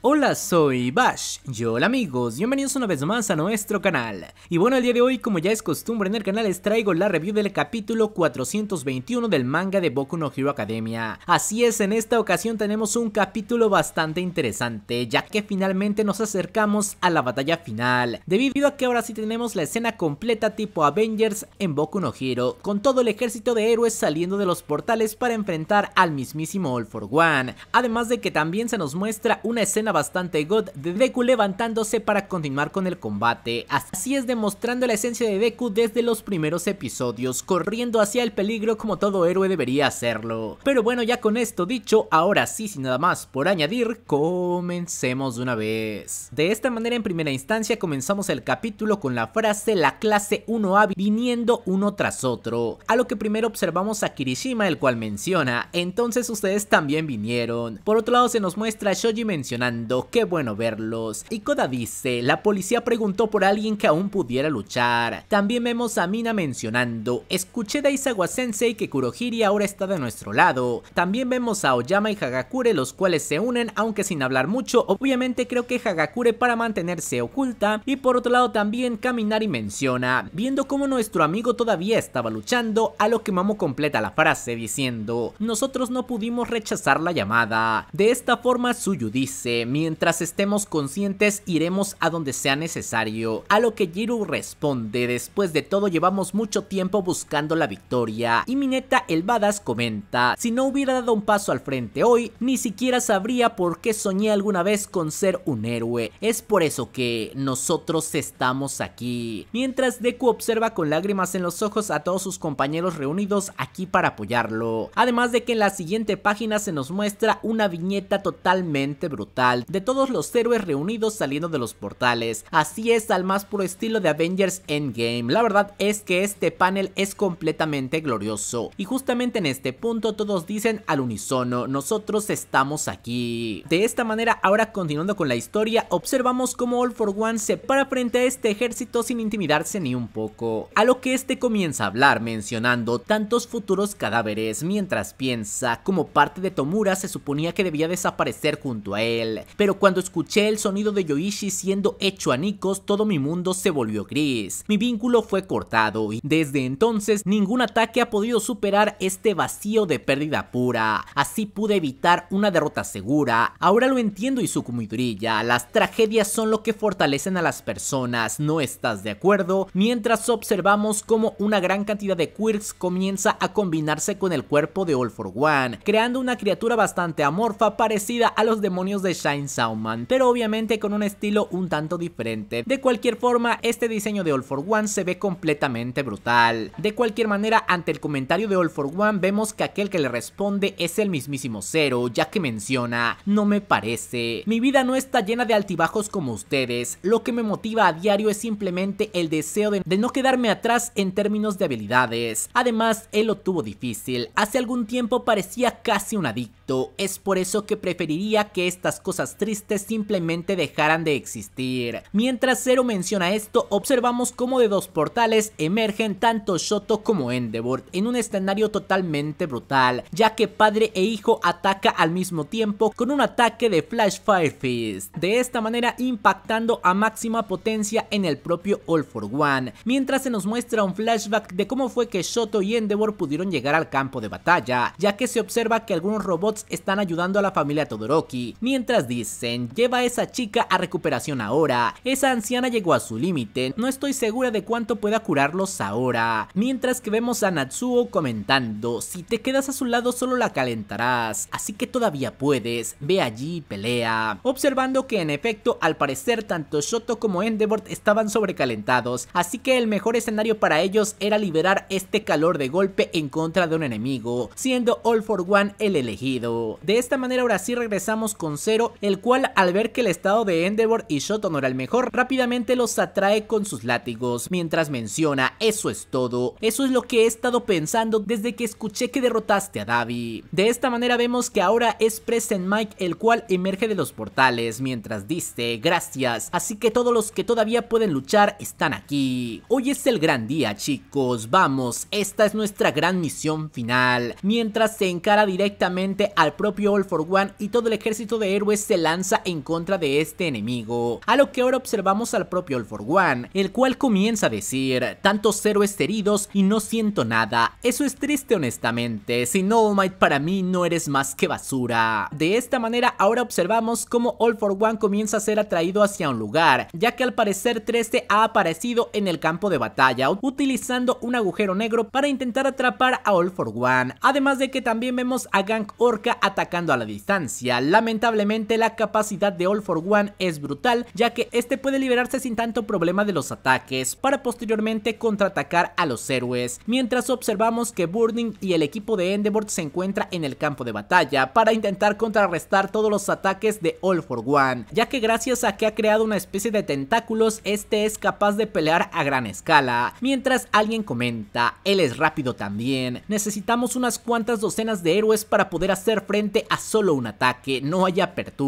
Hola, soy Bash. Yo, hola amigos, bienvenidos una vez más a nuestro canal. Y bueno, el día de hoy, como ya es costumbre en el canal, les traigo la review del capítulo 421 del manga de Boku no Hero Academia. Así es, en esta ocasión tenemos un capítulo bastante interesante, ya que finalmente nos acercamos a la batalla final, debido a que ahora sí tenemos la escena completa tipo Avengers en Boku no Hero, con todo el ejército de héroes saliendo de los portales para enfrentar al mismísimo All for One, además de que también se nos muestra una escena bastante God de Deku levantándose para continuar con el combate, así es demostrando la esencia de Deku desde los primeros episodios, corriendo hacia el peligro como todo héroe debería hacerlo. Pero bueno, ya con esto dicho, ahora sí, sin nada más por añadir, comencemos de una vez. De esta manera en primera instancia comenzamos el capítulo con la frase la clase 1A viniendo uno tras otro, a lo que primero observamos a Kirishima el cual menciona, entonces ustedes también vinieron. Por otro lado se nos muestra a Shoji mencionando qué bueno verlos. Y Koda dice, la policía preguntó por alguien que aún pudiera luchar. También vemos a Mina mencionando, escuché de Isawa Sensei que Kurohiri ahora está de nuestro lado. También vemos a Oyama y Hagakure los cuales se unen aunque sin hablar mucho, obviamente creo que Hagakure para mantenerse oculta. Y por otro lado también caminar y menciona, viendo cómo nuestro amigo todavía estaba luchando, a lo que Mamo completa la frase diciendo, nosotros no pudimos rechazar la llamada. De esta forma Suyu dice, mientras estemos conscientes iremos a donde sea necesario. A lo que Jiru responde, después de todo llevamos mucho tiempo buscando la victoria. Y Mineta el comenta, si no hubiera dado un paso al frente hoy, ni siquiera sabría por qué soñé alguna vez con ser un héroe. Es por eso que nosotros estamos aquí. Mientras Deku observa con lágrimas en los ojos a todos sus compañeros reunidos aquí para apoyarlo. Además de que en la siguiente página se nos muestra una viñeta totalmente brutal de todos los héroes reunidos saliendo de los portales. Así es, al más puro estilo de Avengers Endgame. La verdad es que este panel es completamente glorioso. Y justamente en este punto todos dicen al unísono, nosotros estamos aquí. De esta manera, ahora continuando con la historia, observamos cómo All for One se para frente a este ejército sin intimidarse ni un poco. A lo que este comienza a hablar mencionando tantos futuros cadáveres mientras piensa como parte de Tomura se suponía que debía desaparecer junto a él pero cuando escuché el sonido de Yoichi siendo hecho a Nikos todo mi mundo se volvió gris. Mi vínculo fue cortado y desde entonces ningún ataque ha podido superar este vacío de pérdida pura. Así pude evitar una derrota segura. Ahora lo entiendo Izuku Midoriya, las tragedias son lo que fortalecen a las personas, ¿no estás de acuerdo? Mientras observamos cómo una gran cantidad de quirks comienza a combinarse con el cuerpo de All for One, creando una criatura bastante amorfa parecida a los demonios de Shine Chainsaw pero obviamente con un estilo un tanto diferente. De cualquier forma, este diseño de All for One se ve completamente brutal. De cualquier manera, ante el comentario de All for One, vemos que aquel que le responde es el mismísimo Zero, ya que menciona, no me parece. Mi vida no está llena de altibajos como ustedes, lo que me motiva a diario es simplemente el deseo de no quedarme atrás en términos de habilidades. Además, él lo tuvo difícil, hace algún tiempo parecía casi un adicto, es por eso que preferiría que estas cosas tristes simplemente dejaran de existir. Mientras Zero menciona esto, observamos cómo de dos portales emergen tanto Shoto como Endeavor en un escenario totalmente brutal, ya que padre e hijo ataca al mismo tiempo con un ataque de Flash Fire Fist, de esta manera impactando a máxima potencia en el propio All for One, mientras se nos muestra un flashback de cómo fue que Shoto y Endeavor pudieron llegar al campo de batalla, ya que se observa que algunos robots están ayudando a la familia Todoroki, mientras dicen, lleva a esa chica a recuperación ahora. Esa anciana llegó a su límite, no estoy segura de cuánto pueda curarlos ahora. Mientras que vemos a Natsuo comentando, si te quedas a su lado solo la calentarás, así que todavía puedes, ve allí y pelea. Observando que en efecto, al parecer tanto Shoto como Endeavor estaban sobrecalentados, así que el mejor escenario para ellos era liberar este calor de golpe en contra de un enemigo, siendo All for One el elegido. De esta manera ahora sí regresamos con cero el cual al ver que el estado de Endeavor y Shoto no era el mejor, rápidamente los atrae con sus látigos, mientras menciona, eso es todo, eso es lo que he estado pensando desde que escuché que derrotaste a Davi. De esta manera vemos que ahora es Present Mike el cual emerge de los portales, mientras dice, gracias, así que todos los que todavía pueden luchar están aquí. Hoy es el gran día chicos, vamos, esta es nuestra gran misión final. Mientras se encara directamente al propio All for One y todo el ejército de héroes se lanza en contra de este enemigo, a lo que ahora observamos al propio All For One, el cual comienza a decir, tantos héroes heridos y no siento nada, eso es triste honestamente, si no Might para mí no eres más que basura. De esta manera ahora observamos cómo All For One comienza a ser atraído hacia un lugar, ya que al parecer 13 ha aparecido en el campo de batalla, utilizando un agujero negro para intentar atrapar a All For One, además de que también vemos a Gang Orca atacando a la distancia, lamentablemente la capacidad de All for One es brutal, ya que este puede liberarse sin tanto problema de los ataques, para posteriormente contraatacar a los héroes, mientras observamos que Burning y el equipo de Endeavor se encuentra en el campo de batalla, para intentar contrarrestar todos los ataques de All for One, ya que gracias a que ha creado una especie de tentáculos, este es capaz de pelear a gran escala, mientras alguien comenta, él es rápido también, necesitamos unas cuantas docenas de héroes para poder hacer frente a solo un ataque, no hay apertura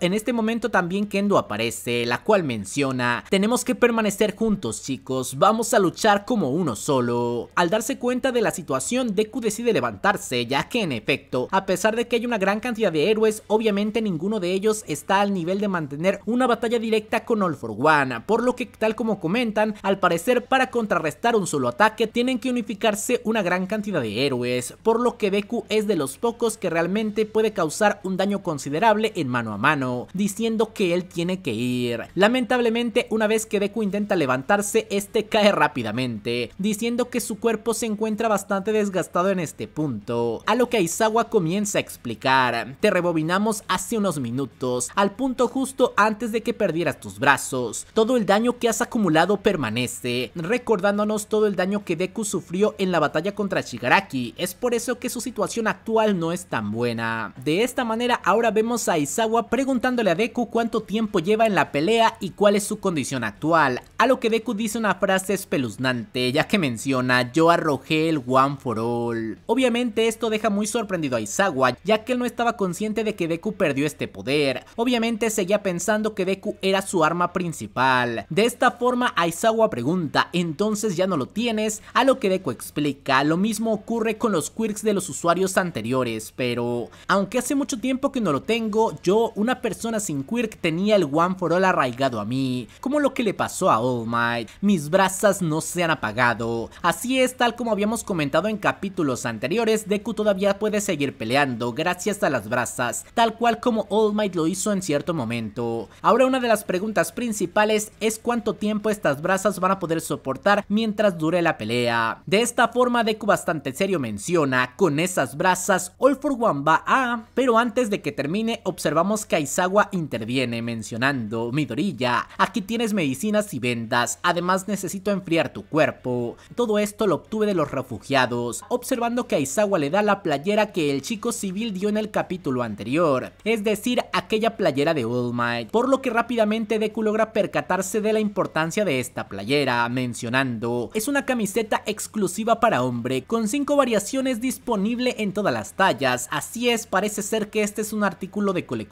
en este momento también Kendo aparece, la cual menciona, tenemos que permanecer juntos chicos, vamos a luchar como uno solo. Al darse cuenta de la situación, Deku decide levantarse, ya que en efecto, a pesar de que hay una gran cantidad de héroes, obviamente ninguno de ellos está al nivel de mantener una batalla directa con All for One, por lo que tal como comentan, al parecer para contrarrestar un solo ataque tienen que unificarse una gran cantidad de héroes, por lo que Deku es de los pocos que realmente puede causar un daño considerable en mano a mano, diciendo que él tiene que ir. Lamentablemente, una vez que Deku intenta levantarse, este cae rápidamente, diciendo que su cuerpo se encuentra bastante desgastado en este punto, a lo que Aizawa comienza a explicar. Te rebobinamos hace unos minutos, al punto justo antes de que perdieras tus brazos. Todo el daño que has acumulado permanece, recordándonos todo el daño que Deku sufrió en la batalla contra Shigaraki. Es por eso que su situación actual no es tan buena. De esta manera, ahora vemos a Aizawa preguntándole a Deku cuánto tiempo lleva en la pelea y cuál es su condición actual, a lo que Deku dice una frase espeluznante ya que menciona yo arrojé el One for All. Obviamente esto deja muy sorprendido a Izawa ya que él no estaba consciente de que Deku perdió este poder, obviamente seguía pensando que Deku era su arma principal. De esta forma Aizawa pregunta entonces ya no lo tienes, a lo que Deku explica, lo mismo ocurre con los quirks de los usuarios anteriores, pero aunque hace mucho tiempo que no lo tengo, yo una persona sin quirk, tenía el One for All arraigado a mí, como lo que le pasó a All Might, mis brasas no se han apagado. Así es, tal como habíamos comentado en capítulos anteriores, Deku todavía puede seguir peleando gracias a las brasas, tal cual como All Might lo hizo en cierto momento. Ahora una de las preguntas principales es cuánto tiempo estas brasas van a poder soportar mientras dure la pelea. De esta forma Deku bastante serio menciona, con esas brasas All for One va a... Pero antes de que termine observamos que Aizawa interviene mencionando, Midorilla, aquí tienes medicinas y vendas, además necesito enfriar tu cuerpo. Todo esto lo obtuve de los refugiados, observando que Aizawa le da la playera que el chico civil dio en el capítulo anterior, es decir, aquella playera de All Might, por lo que rápidamente Deku logra percatarse de la importancia de esta playera, mencionando, es una camiseta exclusiva para hombre, con cinco variaciones disponible en todas las tallas, así es, parece ser que este es un artículo de colección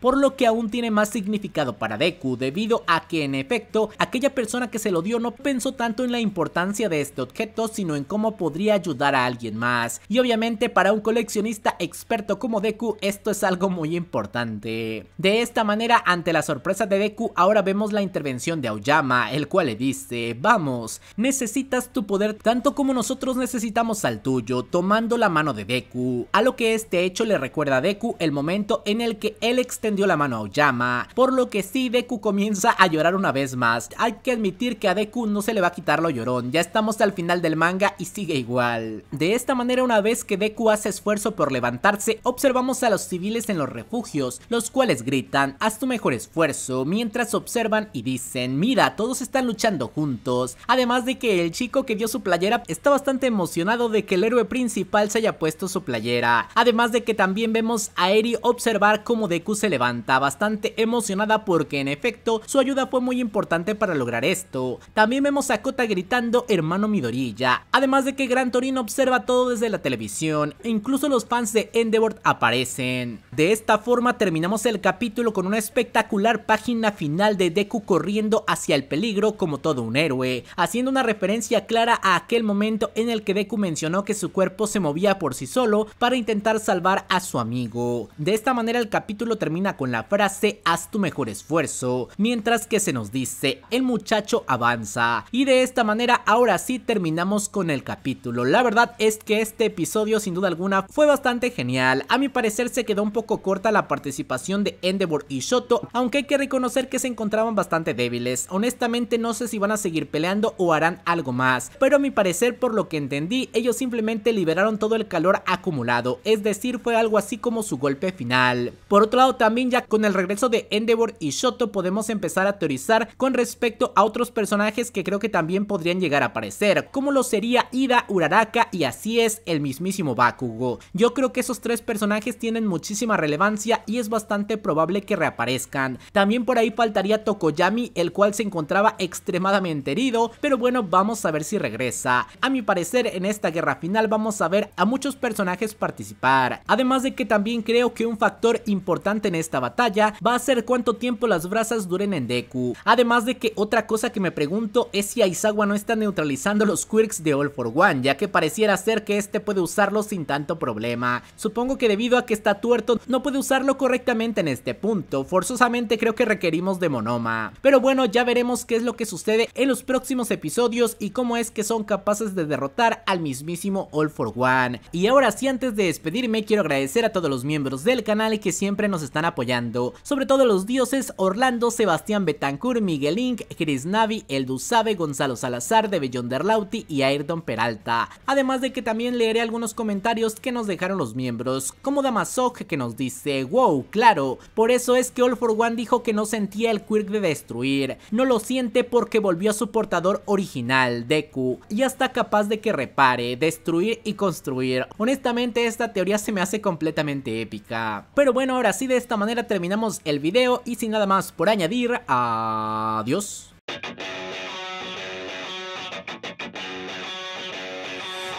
por lo que aún tiene más significado para Deku debido a que en efecto aquella persona que se lo dio no pensó tanto en la importancia de este objeto sino en cómo podría ayudar a alguien más y obviamente para un coleccionista experto como Deku esto es algo muy importante. De esta manera ante la sorpresa de Deku ahora vemos la intervención de Aoyama el cual le dice vamos necesitas tu poder tanto como nosotros necesitamos al tuyo tomando la mano de Deku a lo que este hecho le recuerda a Deku el momento en el que él extendió la mano a Oyama, por lo que sí Deku comienza a llorar una vez más. Hay que admitir que a Deku no se le va a quitar lo llorón, ya estamos al final del manga y sigue igual. De esta manera una vez que Deku hace esfuerzo por levantarse, observamos a los civiles en los refugios, los cuales gritan, haz tu mejor esfuerzo, mientras observan y dicen, mira, todos están luchando juntos, además de que el chico que dio su playera está bastante emocionado de que el héroe principal se haya puesto su playera, además de que también vemos a Eri observar cómo Deku se levanta, bastante emocionada porque en efecto su ayuda fue muy importante para lograr esto. También vemos a Kota gritando hermano Midorilla, además de que Gran Torino observa todo desde la televisión, e incluso los fans de Endeavor aparecen. De esta forma terminamos el capítulo con una espectacular página final de Deku corriendo hacia el peligro como todo un héroe, haciendo una referencia clara a aquel momento en el que Deku mencionó que su cuerpo se movía por sí solo para intentar salvar a su amigo. De esta manera el capítulo capítulo termina con la frase haz tu mejor esfuerzo, mientras que se nos dice el muchacho avanza. Y de esta manera ahora sí terminamos con el capítulo. La verdad es que este episodio sin duda alguna fue bastante genial. A mi parecer se quedó un poco corta la participación de Endeavor y Shoto, aunque hay que reconocer que se encontraban bastante débiles. Honestamente no sé si van a seguir peleando o harán algo más, pero a mi parecer por lo que entendí ellos simplemente liberaron todo el calor acumulado, es decir fue algo así como su golpe final. Por otro lado, también ya con el regreso de Endeavor y Shoto podemos empezar a teorizar con respecto a otros personajes que creo que también podrían llegar a aparecer, como lo sería Ida, Uraraka y así es el mismísimo Bakugo. Yo creo que esos tres personajes tienen muchísima relevancia y es bastante probable que reaparezcan. También por ahí faltaría Tokoyami, el cual se encontraba extremadamente herido, pero bueno, vamos a ver si regresa. A mi parecer, en esta guerra final vamos a ver a muchos personajes participar, además de que también creo que un factor importante importante en esta batalla va a ser cuánto tiempo las brasas duren en Deku. Además de que otra cosa que me pregunto es si Aizawa no está neutralizando los quirks de All for One, ya que pareciera ser que este puede usarlo sin tanto problema. Supongo que debido a que está tuerto no puede usarlo correctamente en este punto, forzosamente creo que requerimos de Monoma. Pero bueno, ya veremos qué es lo que sucede en los próximos episodios y cómo es que son capaces de derrotar al mismísimo All for One. Y ahora sí, antes de despedirme, quiero agradecer a todos los miembros del canal y que siempre nos están apoyando, sobre todo los dioses Orlando, Sebastián Betancourt, Miguel Inc., Chris Navi, El Sabe Gonzalo Salazar, de Derlauti y Airdon Peralta. Además de que también leeré algunos comentarios que nos dejaron los miembros, como Damasok que nos dice, wow, claro, por eso es que All for One dijo que no sentía el quirk de destruir, no lo siente porque volvió a su portador original, Deku, y está capaz de que repare, destruir y construir. Honestamente esta teoría se me hace completamente épica. Pero bueno, ahora así de esta manera terminamos el video y sin nada más por añadir, adiós.